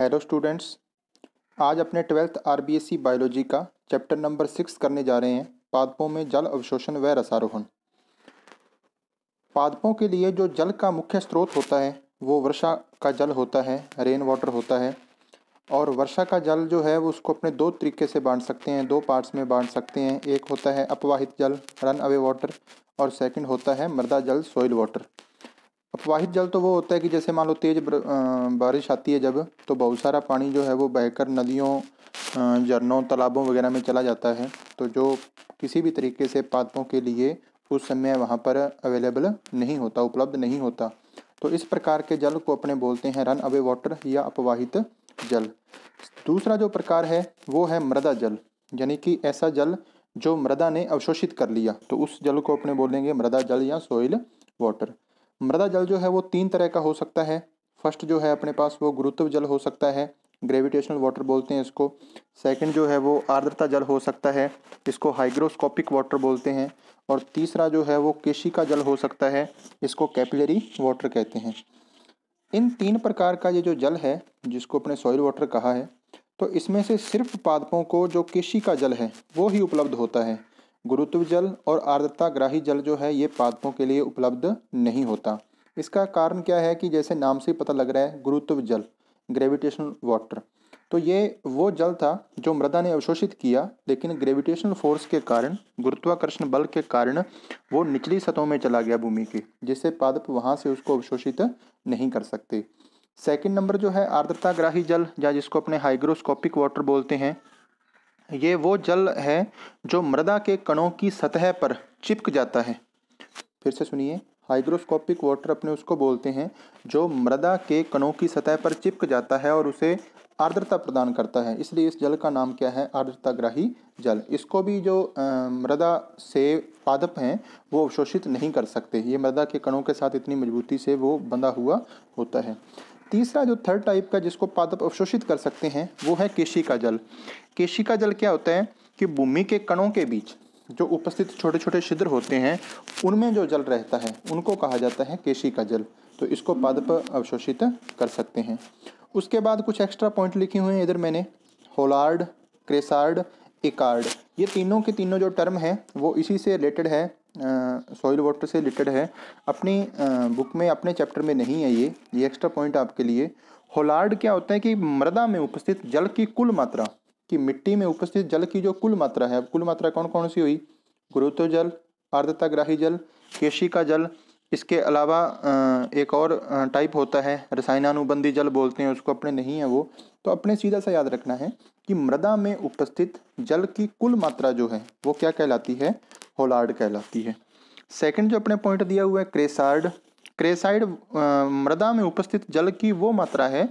hello students आज अपने twelfth आर बायोलॉजी का चैप्टर नंबर सिक्स करने जा रहे हैं पादपों में जल अवशोषण व रसारोहण पादपों के लिए जो जल का मुख्य स्रोत होता है वो वर्षा का जल होता है रेन वाटर होता है और वर्षा का जल जो है वो उसको अपने दो तरीके से बांट सकते हैं दो पार्ट्स में बांट सकते हैं एक होता है अपवाहित जल रन अवे वाटर और सेकेंड होता है मृदा जल सोइल वाटर अपवाहित जल तो वो होता है कि जैसे मान लो तेज बारिश आती है जब तो बहुत सारा पानी जो है वो बहकर नदियों झरनों तालाबों वगैरह में चला जाता है तो जो किसी भी तरीके से पादपों के लिए उस समय वहाँ पर अवेलेबल नहीं होता उपलब्ध नहीं होता तो इस प्रकार के जल को अपने बोलते हैं रन अवे वाटर या अपवाहित जल दूसरा जो प्रकार है वो है मृदा जल यानी कि ऐसा जल जो मृदा ने अवशोषित कर लिया तो उस जल को अपने बोलेंगे मृदा जल या सोइल वाटर मृदा जल जो है वो तीन तरह का हो सकता है फर्स्ट जो है अपने पास वो गुरुत्व जल हो सकता है ग्रेविटेशनल वाटर बोलते हैं इसको सेकंड जो है वो आर्द्रता जल हो सकता है इसको हाइग्रोस्कोपिक वाटर बोलते हैं और तीसरा जो है वो केशी का जल हो सकता है इसको कैपिलरी वाटर कहते हैं इन तीन प्रकार का ये जो जल है जिसको अपने सॉइल वाटर कहा है तो इसमें से सिर्फ पादपों को जो केशी का जल है वो ही उपलब्ध होता है गुरुत्व जल और आर्द्रताग्राही जल जो है ये पादपों के लिए उपलब्ध नहीं होता इसका कारण क्या है कि जैसे नाम से पता लग रहा है गुरुत्व जल ग्रेविटेशनल वाटर तो ये वो जल था जो मृदा ने अवशोषित किया लेकिन ग्रेविटेशनल फोर्स के कारण गुरुत्वाकर्षण बल के कारण वो निचली सतहों में चला गया भूमि के जिससे पादप वहाँ से उसको अवशोषित नहीं कर सकते सेकेंड नंबर जो है आर्द्रताग्राही जल या जिसको अपने हाइग्रोस्कोपिक वाटर बोलते हैं ये वो जल है जो मृदा के कणों की सतह पर चिपक जाता है फिर से सुनिए हाइग्रोस्कोपिक वाटर अपने उसको बोलते हैं जो मृदा के कणों की सतह पर चिपक जाता है और उसे आर्द्रता प्रदान करता है इसलिए इस जल का नाम क्या है आर्द्रताग्राही जल इसको भी जो मृदा से पादप हैं वो अवशोषित नहीं कर सकते ये मृदा के कणों के साथ इतनी मजबूती से वो बंधा हुआ होता है तीसरा जो थर्ड टाइप का जिसको पादप अवशोषित कर सकते हैं वो है केशिका जल केशिका जल क्या होता है कि भूमि के कणों के बीच जो उपस्थित छोटे छोटे छिद्र होते हैं उनमें जो जल रहता है उनको कहा जाता है केशिका जल तो इसको पादप अवशोषित कर सकते हैं उसके बाद कुछ एक्स्ट्रा पॉइंट लिखे हुए हैं इधर मैंने होलार्ड क्रेसार्ड एकार्ड ये तीनों के तीनों जो टर्म हैं वो इसी से रिलेटेड है सॉइल वाटर से रिलेटेड है अपनी बुक में अपने चैप्टर में नहीं है ये ये एक्स्ट्रा पॉइंट आपके लिए होलार्ड क्या होता है कि मृदा में उपस्थित जल की कुल मात्रा कि मिट्टी में उपस्थित जल की जो कुल मात्रा है अब कुल मात्रा कौन कौन सी हुई गुरुत्व जल आर्द्रताग्राही जल केशी का जल इसके अलावा एक और टाइप होता है रसायनानुबंधी जल बोलते हैं उसको अपने नहीं है वो तो अपने सीधा सा याद रखना है कि मृदा में उपस्थित जल की कुल मात्रा जो है वो क्या कहलाती है होलार्ड कहलाती है सेकंड जो अपने पॉइंट दिया हुआ है क्रेसार्ड क्रेसाइड मृदा में उपस्थित जल की वो मात्रा है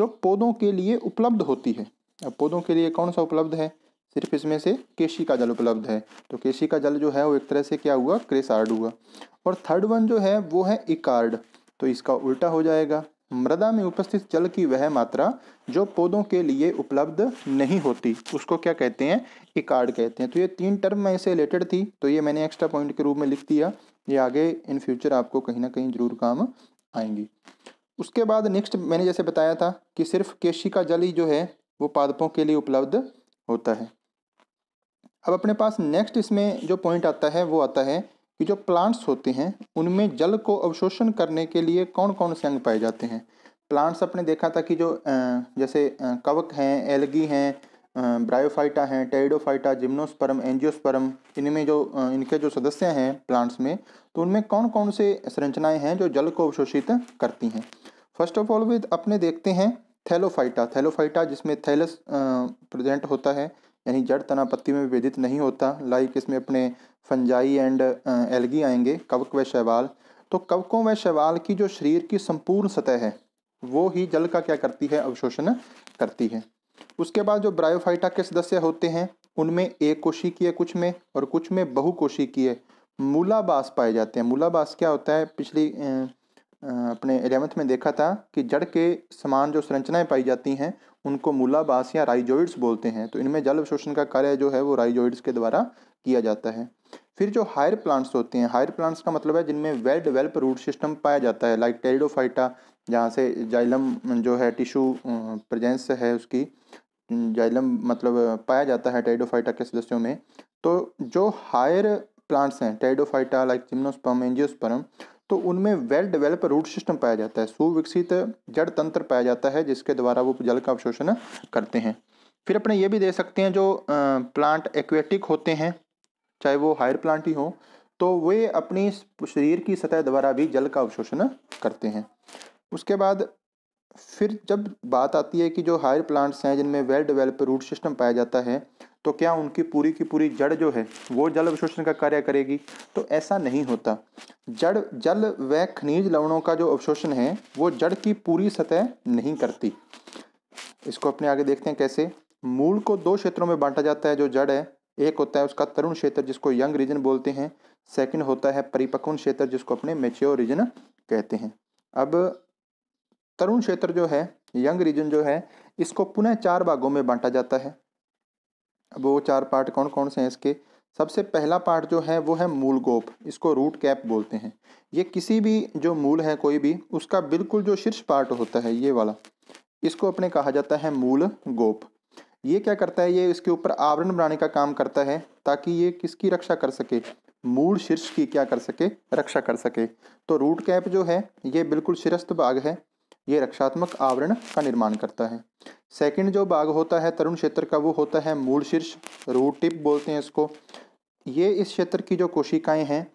जो पौधों के लिए उपलब्ध होती है अब पौधों के लिए कौन सा उपलब्ध है सिर्फ इसमें से केशी का जल उपलब्ध है तो केशी का जल जो है वो एक तरह से क्या हुआ क्रेसार्ड हुआ और थर्ड वन जो है वो है इकार्ड तो इसका उल्टा हो जाएगा मृदा में उपस्थित जल की वह मात्रा जो पौधों के लिए उपलब्ध नहीं होती उसको क्या कहते हैं इकार्ड कहते हैं तो ये तीन टर्म में इसे रिलेटेड थी तो ये मैंने एक्स्ट्रा पॉइंट के रूप में लिख दिया ये आगे इन फ्यूचर आपको कहीं ना कहीं जरूर काम आएंगी उसके बाद नेक्स्ट मैंने जैसे बताया था कि सिर्फ केशी का जल ही जो है वो पादपों के लिए उपलब्ध होता है अब अपने पास नेक्स्ट इसमें जो पॉइंट आता है वो आता है कि जो प्लांट्स होते हैं उनमें जल को अवशोषण करने के लिए कौन कौन से अंग पाए जाते हैं प्लांट्स अपने देखा था कि जो जैसे कवक हैं एलगी हैं ब्रायोफाइटा हैं टेरिडोफाइटा जिम्नोस्पर्म एंजियोस्परम इनमें जो इनके जो सदस्य हैं प्लांट्स में तो उनमें कौन कौन से संरचनाएँ हैं जो जल को अवशोषित करती हैं फर्स्ट ऑफ ऑल वे अपने देखते हैं थैलोफाइटा थैलोफाइटा जिसमें थैलस प्रेजेंट होता है यानी जड़ तनापत्ति में विभेदित नहीं होता लाइक इसमें अपने फंजाई एंड एलगी आएंगे कवक व शैवाल तो कवकों व शैवाल की जो शरीर की संपूर्ण सतह है वो ही जल का क्या करती है अवशोषण करती है उसके बाद जो ब्रायोफाइटा के सदस्य होते हैं उनमें एक कोशी है कुछ में और कुछ में बहु कोशी है मूलाबास पाए जाते हैं मूलाबास क्या होता है पिछली अपने एलेवंथ में देखा था कि जड़ के समान जो संरचनाएं पाई जाती हैं उनको मूलाबास या राइजोइड्स बोलते हैं तो इनमें जल अवशोषण का कार्य जो है वो राइजोइड्स के द्वारा किया जाता है फिर जो हायर प्लांट्स होते हैं हायर प्लांट्स का मतलब है जिनमें वेल डेवलप रूट सिस्टम पाया जाता है लाइक टेरिडोफाइटा जहाँ से जाइलम जो है टिश्यू प्रजेंस है उसकी जाइलम मतलब पाया जाता है टेरिडोफाइटा के सदस्यों में तो जो हायर प्लांट्स हैं टेरिडोफाइटा लाइक जिम्नोस्पर्म एंजियोस्पर्म तो उनमें वेल डेवलप रूट सिस्टम पाया जाता है सुविकसित जड़ तंत्र पाया जाता है जिसके द्वारा वो जल का अवशोषण करते हैं फिर अपने ये भी दे सकते हैं जो प्लांट एक्वेटिक होते हैं चाहे वो हायर प्लांट ही हो तो वे अपनी शरीर की सतह द्वारा भी जल का अवशोषण करते हैं उसके बाद फिर जब बात आती है कि जो हायर प्लांट्स हैं जिनमें वेल डेवलप रूट सिस्टम पाया जाता है तो क्या उनकी पूरी की पूरी जड़ जो है वो जल अवशोषण का कार्य करेगी तो ऐसा नहीं होता जड़ जल व खनिज लवणों का जो अवशोषण है वो जड़ की पूरी सतह नहीं करती इसको अपने आगे देखते हैं कैसे मूल को दो क्षेत्रों में बांटा जाता है जो जड़ है एक होता है उसका तरुण क्षेत्र जिसको यंग रीजन बोलते हैं सेकंड होता है परिपक्वन क्षेत्र जिसको अपने मेच्योर रीजन कहते हैं अब तरुण क्षेत्र जो है यंग रीजन जो है इसको पुनः चार भागों में बांटा जाता है अब वो चार पार्ट कौन कौन से हैं इसके सबसे पहला पार्ट जो है वो है मूल गोप इसको रूट कैप बोलते हैं ये किसी भी जो मूल है कोई भी उसका बिल्कुल जो शीर्ष पार्ट होता है ये वाला इसको अपने कहा जाता है मूल गोप ये क्या करता है ये इसके ऊपर आवरण बनाने का काम करता है ताकि ये किसकी रक्षा कर सके मूल शीर्ष की क्या कर सके रक्षा कर सके तो रूट कैप जो है ये बिल्कुल शिरस्त बाघ है ये रक्षात्मक आवरण का निर्माण करता है सेकंड जो बाघ होता है तरुण क्षेत्र का वो होता है मूल शीर्ष रूट टिप बोलते हैं इसको ये इस क्षेत्र की जो कोशिकाएं हैं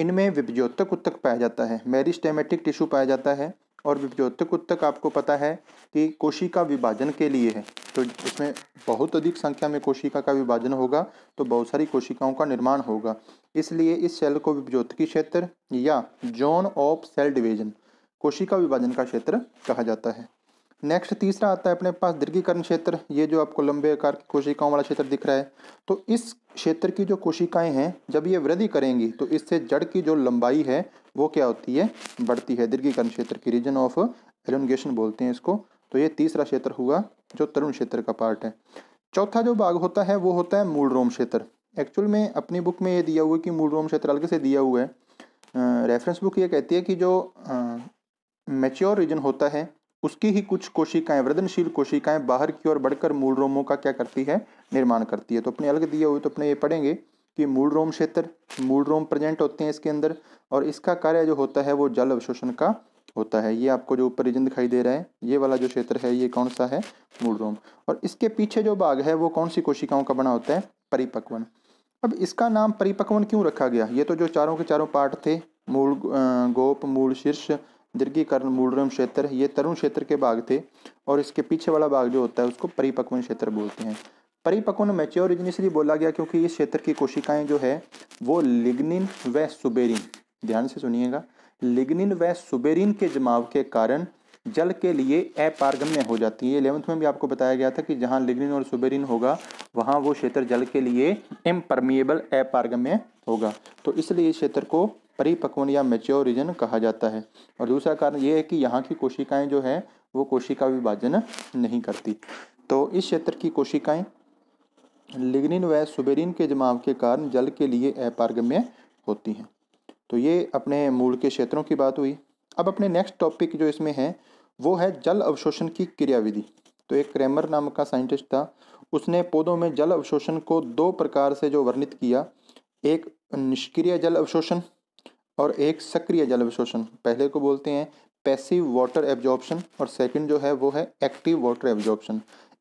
इनमें विभज्योतक उत्तक पाया जाता है मेरिस्टेमेटिक टिश्यू पाया जाता है और विभज्योतक उत्तक आपको पता है कि कोशिका विभाजन के लिए है तो इसमें बहुत अधिक संख्या में कोशिका का विभाजन होगा तो बहुत सारी कोशिकाओं का निर्माण होगा इसलिए इस सेल को विभज्योतकी क्षेत्र या जोन ऑफ सेल डिवीजन कोशिका विभाजन का क्षेत्र कहा जाता है नेक्स्ट तीसरा आता है अपने पास दीर्घीकरण क्षेत्र ये जो आपको लंबे आकार की कोशिकाओं वाला क्षेत्र दिख रहा है तो इस क्षेत्र की जो कोशिकाएं हैं जब ये वृद्धि करेंगी तो इससे जड़ की जो लंबाई है वो क्या होती है बढ़ती है दीर्घीकरण क्षेत्र की रीजन ऑफ एलोंगेशन बोलते हैं इसको तो ये तीसरा क्षेत्र हुआ जो तरुण क्षेत्र का पार्ट है चौथा जो भाग होता है वो होता है मूल रोम क्षेत्र एक्चुअल में अपनी बुक में ये दिया हुआ है कि मूल रोम क्षेत्र अलग से दिया हुआ है रेफरेंस बुक ये कहती है कि जो मेच्योर रीजन होता है उसकी ही कुछ कोशिकाएं वृद्धनशील कोशिकाएं बाहर की ओर बढ़कर मूल रोमों का क्या करती है निर्माण करती है तो अपने अलग दिया हुए तो अपने ये पढ़ेंगे कि मूल रोम क्षेत्र मूल रोम प्रेजेंट होते हैं इसके अंदर और इसका कार्य जो होता है वो जल अवशोषण का होता है ये आपको जो ऊपर रीजन दिखाई दे रहा है ये वाला जो क्षेत्र है ये कौन सा है मूलरोम और इसके पीछे जो भाग है वो कौन सी कोशिकाओं का बना होता है परिपक्वन अब इसका नाम परिपक्वन क्यों रखा गया ये तो जो चारों के चारों पार्ट थे मूल गोप मूल शीर्ष दीर्घीकरण मूलरोम क्षेत्र ये तरुण क्षेत्र के भाग थे और इसके पीछे वाला भाग जो होता है उसको परिपक्वन क्षेत्र बोलते हैं परिपक्वन मैच्योर रीजन इसलिए बोला गया क्योंकि इस क्षेत्र की कोशिकाएं जो है वो लिग्निन व सुबेरिन ध्यान से सुनिएगा लिग्निन व सुबेरिन के जमाव के कारण जल के लिए अपारगम्य हो जाती है इलेवंथ में भी आपको बताया गया था कि जहाँ लिग्निन और सुबेरिन होगा वहाँ वो क्षेत्र जल के लिए इम्परमिएबल अपारगम्य होगा तो इसलिए क्षेत्र को परिपक्वन या मेच्योर रीजन कहा जाता है और दूसरा कारण ये है कि यहाँ की कोशिकाएं जो है वो कोशिका विभाजन नहीं करती तो इस क्षेत्र की कोशिकाएं लिग्निन व सुबेरिन के जमाव के कारण जल के लिए अपारगम्य होती हैं तो ये अपने मूल के क्षेत्रों की बात हुई अब अपने नेक्स्ट टॉपिक जो इसमें है वो है जल अवशोषण की क्रियाविधि तो एक क्रेमर नाम का साइंटिस्ट था उसने पौधों में जल अवशोषण को दो प्रकार से जो वर्णित किया एक निष्क्रिय जल अवशोषण और एक सक्रिय जल अवशोषण पहले को बोलते हैं पैसिव वाटर एब्जॉर्प्शन और सेकंड जो है वो है एक्टिव वाटर एब्जॉर्प्शन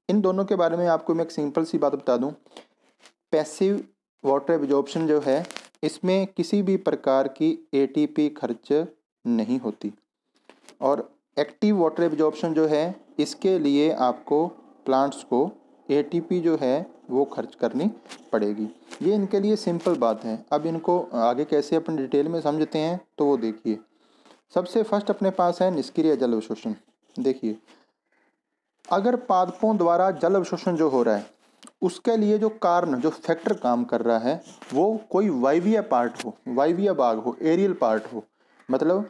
इन दोनों के बारे में आपको मैं एक सिंपल सी बात बता दूं पैसिव वाटर एब्जॉर्प्शन जो है इसमें किसी भी प्रकार की एटीपी खर्च नहीं होती और एक्टिव वाटर एब्जॉर्प्शन जो है इसके लिए आपको प्लांट्स को एटीपी जो है वो खर्च करनी पड़ेगी ये इनके लिए सिंपल बात है अब इनको आगे कैसे अपन डिटेल में समझते हैं तो वो देखिए सबसे फर्स्ट अपने पास है निष्क्रिय जल अवशोषण देखिए अगर पादपों द्वारा जल अवशोषण जो हो रहा है उसके लिए जो कारण जो फैक्टर काम कर रहा है वो कोई वाइवीय पार्ट हो वाइवीय बाग हो एरियल पार्ट हो मतलब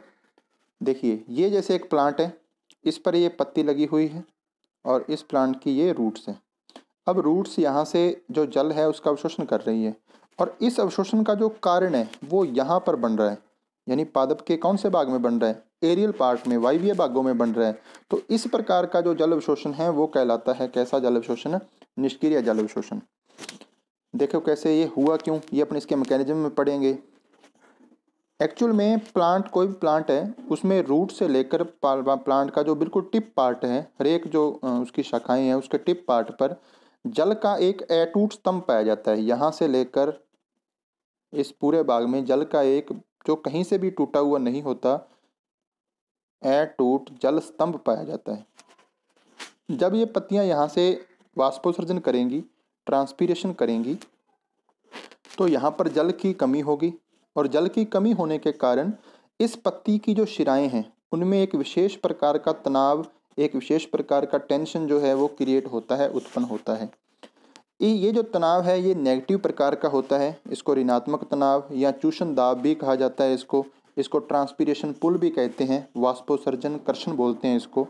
देखिए ये जैसे एक प्लांट है इस पर ये पत्ती लगी हुई है और इस प्लांट की ये रूट्स हैं अब रूट्स यहाँ से जो जल है उसका अवशोषण कर रही है और इस अवशोषण का जो कारण है वो यहाँ पर बन रहा है यानी पादप के कौन से भाग में बन रहा है एरियल पार्ट में वायवीय भागों में बन रहा है तो इस प्रकार का जो जल अवशोषण है वो कहलाता है कैसा जल अवशोषण निष्क्रिय जल विशोषण देखो कैसे ये हुआ क्यों ये अपने इसके मैकेनिज्म में पढ़ेंगे एक्चुअल में प्लांट कोई भी प्लांट है उसमें रूट से लेकर प्लांट का जो बिल्कुल टिप पार्ट है हरेक जो उसकी शाखाएं हैं उसके टिप पार्ट पर जल का एक एटूट स्तंभ पाया जाता है यहाँ से लेकर इस पूरे बाग में जल का एक जो कहीं से भी टूटा हुआ नहीं होता एटूट जल स्तंभ पाया जाता है जब ये पत्तियाँ यहाँ से वाष्पोसर्जन करेंगी ट्रांसपीरेशन करेंगी तो यहाँ पर जल की कमी होगी और जल की कमी होने के कारण इस पत्ती की जो शिराएं हैं उनमें एक विशेष प्रकार का तनाव एक विशेष प्रकार का टेंशन जो है वो क्रिएट होता है उत्पन्न होता है ये जो तनाव है ये नेगेटिव प्रकार का होता है इसको ऋणात्मक तनाव या चूषण दाब भी कहा जाता है इसको इसको ट्रांसपीरेशन पुल भी कहते हैं वाष्पोसर्जन कर्षण बोलते हैं इसको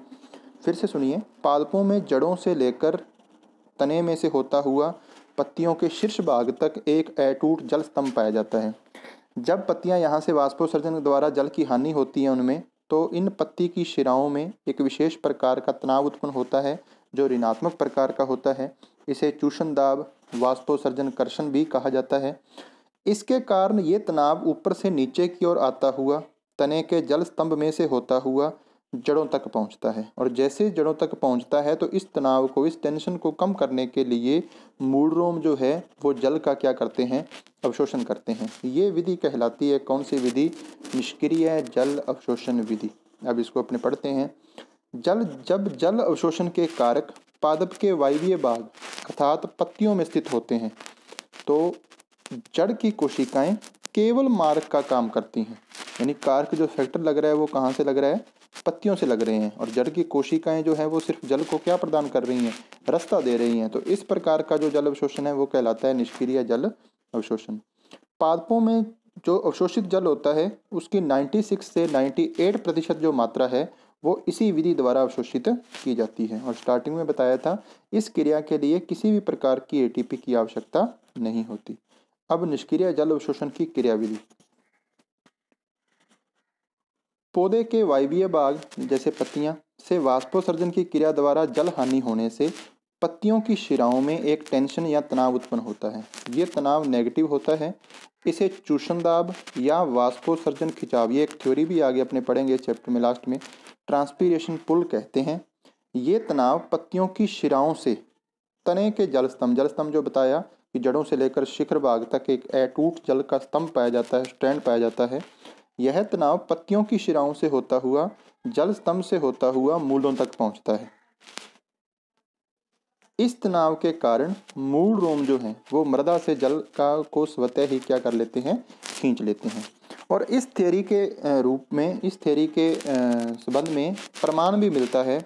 फिर से सुनिए पालकों में जड़ों से लेकर तने में से होता हुआ पत्तियों के शीर्ष भाग तक एक अटूट जल स्तंभ पाया जाता है जब पत्तियां यहाँ से वाष्पोत्सर्जन द्वारा जल की हानि होती है उनमें तो इन पत्ती की शिराओं में एक विशेष प्रकार का तनाव उत्पन्न होता है जो ऋणात्मक प्रकार का होता है इसे चूषण दाब वाष्पोत्सर्जन कर्षण भी कहा जाता है इसके कारण ये तनाव ऊपर से नीचे की ओर आता हुआ तने के जल स्तंभ में से होता हुआ जड़ों तक पहुंचता है और जैसे जड़ों तक पहुंचता है तो इस तनाव को इस टेंशन को कम करने के लिए मूड रोम जो है वो जल का क्या करते हैं अवशोषण करते हैं ये विधि कहलाती है कौन सी विधि निष्क्रिय जल अवशोषण विधि अब इसको अपने पढ़ते हैं जल जब जल अवशोषण के कारक पादप के वायवीय भाग अर्थात पत्तियों में स्थित होते हैं तो जड़ की कोशिकाएं केवल मार्ग का काम करती हैं यानी कारक जो फैक्टर लग रहा है वो कहाँ से लग रहा है पत्तियों से लग रहे हैं और जड़ की कोशिकाएं जो है वो सिर्फ जल को क्या प्रदान कर रही हैं रास्ता दे रही हैं तो इस प्रकार का जो जल अवशोषण है वो कहलाता है निष्क्रिय जल अवशोषण पादपों में जो अवशोषित जल होता है उसकी 96 से 98 प्रतिशत जो मात्रा है वो इसी विधि द्वारा अवशोषित की जाती है और स्टार्टिंग में बताया था इस क्रिया के लिए किसी भी प्रकार की एटीपी की आवश्यकता नहीं होती अब निष्क्रिय जल अवशोषण की क्रियाविधि पौधे के वायवीय भाग जैसे पत्तियाँ से वाष्पोसर्जन की क्रिया द्वारा जल हानि होने से पत्तियों की शिराओं में एक टेंशन या तनाव उत्पन्न होता है ये तनाव नेगेटिव होता है इसे चूषण दाब या वाष्पोसर्जन खिंचाव ये एक थ्योरी भी आगे अपने पढ़ेंगे चैप्टर में लास्ट में ट्रांसपीरेशन पुल कहते हैं ये तनाव पत्तियों की शिराओं से तने के जल स्तंभ जल स्तंभ जो बताया कि जड़ों से लेकर शिखर भाग तक एक अटूट जल का स्तंभ पाया जाता है स्टैंड पाया जाता है यह तनाव पत्तियों की शिराओं से होता हुआ जल स्तंभ से होता हुआ मूलों तक पहुंचता है इस तनाव के कारण मूल रोम जो हैं वो मृदा से जल का को स्वतः ही क्या कर लेते हैं खींच लेते हैं और इस थ्योरी के रूप में इस थ्योरी के संबंध में प्रमाण भी मिलता है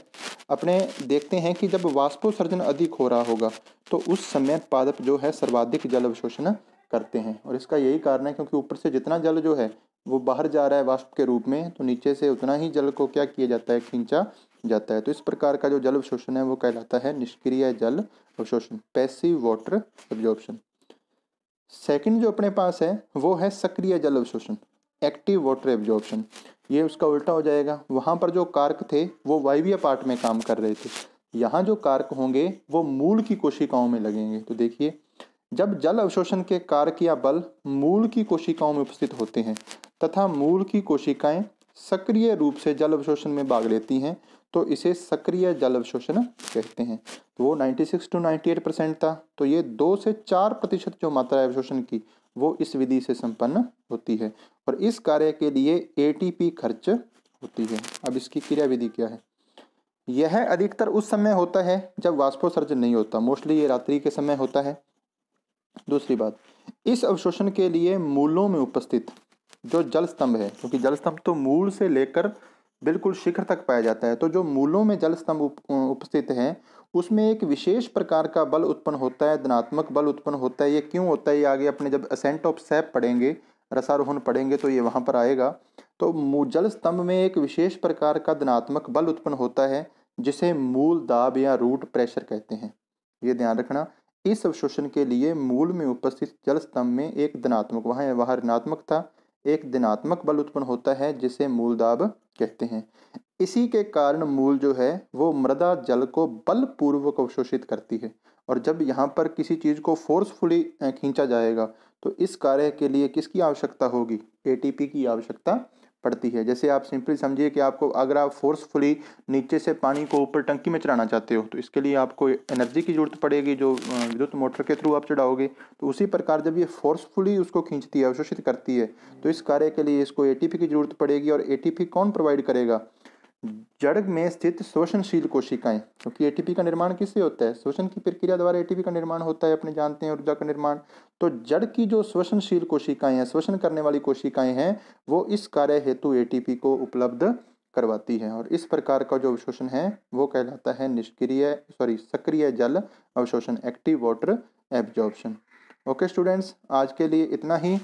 अपने देखते हैं कि जब वाष्पोसर्जन अधिक हो रहा होगा तो उस समय पादप जो है सर्वाधिक जल अवशोषण करते हैं और इसका यही कारण है क्योंकि ऊपर से जितना जल जो है वो बाहर जा रहा है वाष्प के रूप में तो नीचे से उतना ही जल को क्या किया जाता है खींचा जाता है तो इस प्रकार का जो जल अवशोषण है वो कहलाता है निष्क्रिय जल अवशोषण पैसिव वाटर एब्जॉर्प्शन सेकंड जो अपने पास है वो है सक्रिय जल अवशोषण एक्टिव वाटर एब्जॉर्प्शन ये उसका उल्टा हो जाएगा वहाँ पर जो कारक थे वो वायव्य पार्ट में काम कर रहे थे यहाँ जो कारक होंगे वो मूल की कोशिकाओं में लगेंगे तो देखिए जब जल अवशोषण के कारक या बल मूल की कोशिकाओं में उपस्थित होते हैं तथा मूल की कोशिकाएं सक्रिय रूप से जल अवशोषण में भाग लेती हैं तो इसे सक्रिय जल अवशोषण कहते हैं तो वो 96 टू नाइन्टी परसेंट था तो ये दो से चार प्रतिशत जो मात्रा अवशोषण की वो इस विधि से संपन्न होती है और इस कार्य के लिए ए खर्च होती है अब इसकी क्रिया विधि क्या है यह अधिकतर उस समय होता है जब वाष्पोसर्जन नहीं होता मोस्टली ये रात्रि के समय होता है दूसरी बात इस अवशोषण के लिए मूलों में उपस्थित जो जल स्तंभ है क्योंकि जल स्तंभ तो मूल से लेकर बिल्कुल शिखर तक पाया जाता है तो जो मूलों में जल स्तंभ उप, उपस्थित है उसमें एक विशेष प्रकार का बल उत्पन्न होता है धनात्मक बल उत्पन्न होता है ये क्यों होता है ये आगे अपने जब असेंट ऑफ सैप पढ़ेंगे रसारोहण पढ़ेंगे तो ये वहाँ पर आएगा तो जल स्तंभ में एक विशेष प्रकार का धनात्मक बल उत्पन्न होता है जिसे मूल दाब या रूट प्रेशर कहते हैं ये ध्यान रखना इस अवशोषण के लिए मूल में उपस्थित जल स्तंभ में एक धनात्मक वहाँ वहाँ ऋणात्मक था एक दिनात्मक बल उत्पन्न होता है जिसे मूलदाब कहते हैं इसी के कारण मूल जो है वो मृदा जल को बलपूर्वक अवशोषित करती है और जब यहाँ पर किसी चीज़ को फोर्सफुली खींचा जाएगा तो इस कार्य के लिए किसकी आवश्यकता होगी एटीपी की आवश्यकता पड़ती है जैसे आप सिंपली समझिए कि आपको अगर आप फोर्सफुली नीचे से पानी को ऊपर टंकी में चढ़ाना चाहते हो तो इसके लिए आपको एनर्जी की ज़रूरत पड़ेगी जो विद्युत मोटर के थ्रू आप चढ़ाओगे तो उसी प्रकार जब ये फोर्सफुली उसको खींचती है अवशोषित करती है तो इस कार्य के लिए इसको ए की ज़रूरत पड़ेगी और ए कौन प्रोवाइड करेगा जड़ में स्थित शोषणशील कोशिकाएं क्योंकि एटीपी का निर्माण किससे होता है शोषण की प्रक्रिया द्वारा एटीपी का निर्माण होता है अपने जानते हैं ऊर्जा का निर्माण तो जड़ की जो श्वसनशील कोशिकाएं हैं श्वसन करने वाली कोशिकाएं हैं वो इस कार्य हेतु एटीपी को उपलब्ध करवाती हैं और इस प्रकार का जो अवशोषण है वो कहलाता है निष्क्रिय सॉरी सक्रिय जल अवशोषण active water absorption okay students आज के लिए इतना ही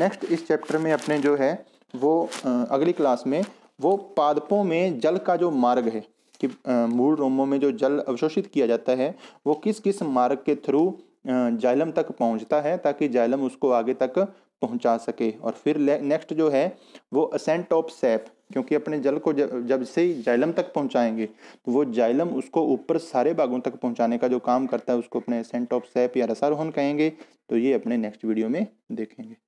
नेक्स्ट इस चैप्टर में अपने जो है वो अगली क्लास में वो पादपों में जल का जो मार्ग है कि मूल रोमों में जो जल अवशोषित किया जाता है वो किस किस मार्ग के थ्रू जाइलम तक पहुंचता है ताकि जाइलम उसको आगे तक पहुंचा सके और फिर नेक्स्ट जो है वो असेंट ऑफ सैप क्योंकि अपने जल को जब जब से ही जाइलम तक पहुंचाएंगे तो वो जाइलम उसको ऊपर सारे बागों तक पहुंचाने का जो काम करता है उसको अपने असेंट ऑफ सैप या रसारोहन कहेंगे तो ये अपने नेक्स्ट वीडियो में देखेंगे